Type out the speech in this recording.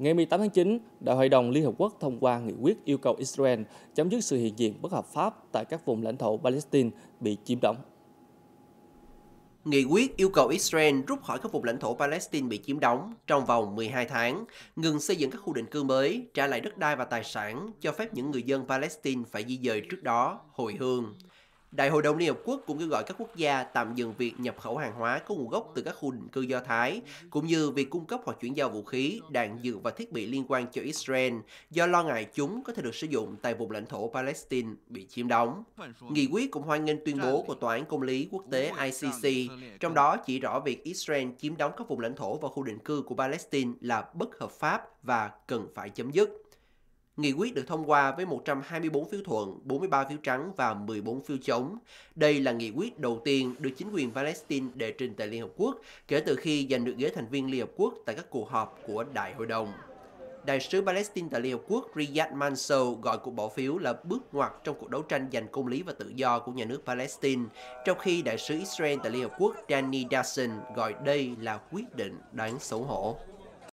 Ngày 18 tháng 9, Đại hội đồng Liên Hợp Quốc thông qua nghị quyết yêu cầu Israel chấm dứt sự hiện diện bất hợp pháp tại các vùng lãnh thổ Palestine bị chiếm đóng. Nghị quyết yêu cầu Israel rút khỏi các vùng lãnh thổ Palestine bị chiếm đóng trong vòng 12 tháng, ngừng xây dựng các khu định cư mới, trả lại đất đai và tài sản, cho phép những người dân Palestine phải di dời trước đó, hồi hương. Đại hội đồng Liên Hợp Quốc cũng kêu gọi các quốc gia tạm dừng việc nhập khẩu hàng hóa có nguồn gốc từ các khu định cư Do Thái, cũng như việc cung cấp hoặc chuyển giao vũ khí, đạn dược và thiết bị liên quan cho Israel do lo ngại chúng có thể được sử dụng tại vùng lãnh thổ Palestine bị chiếm đóng. Nghị quyết cũng hoan nghênh tuyên bố của Tòa án Công lý Quốc tế ICC, trong đó chỉ rõ việc Israel chiếm đóng các vùng lãnh thổ và khu định cư của Palestine là bất hợp pháp và cần phải chấm dứt. Nghị quyết được thông qua với 124 phiếu thuận, 43 phiếu trắng và 14 phiếu chống. Đây là nghị quyết đầu tiên được chính quyền Palestine đệ trình tại Liên Hợp Quốc kể từ khi giành được ghế thành viên Liên Hợp Quốc tại các cuộc họp của Đại hội đồng. Đại sứ Palestine tại Liên Hợp Quốc Riyad Mansour gọi cuộc bỏ phiếu là bước ngoặt trong cuộc đấu tranh giành công lý và tự do của nhà nước Palestine, trong khi Đại sứ Israel tại Liên Hợp Quốc Danny Dassin gọi đây là quyết định đáng xấu hổ.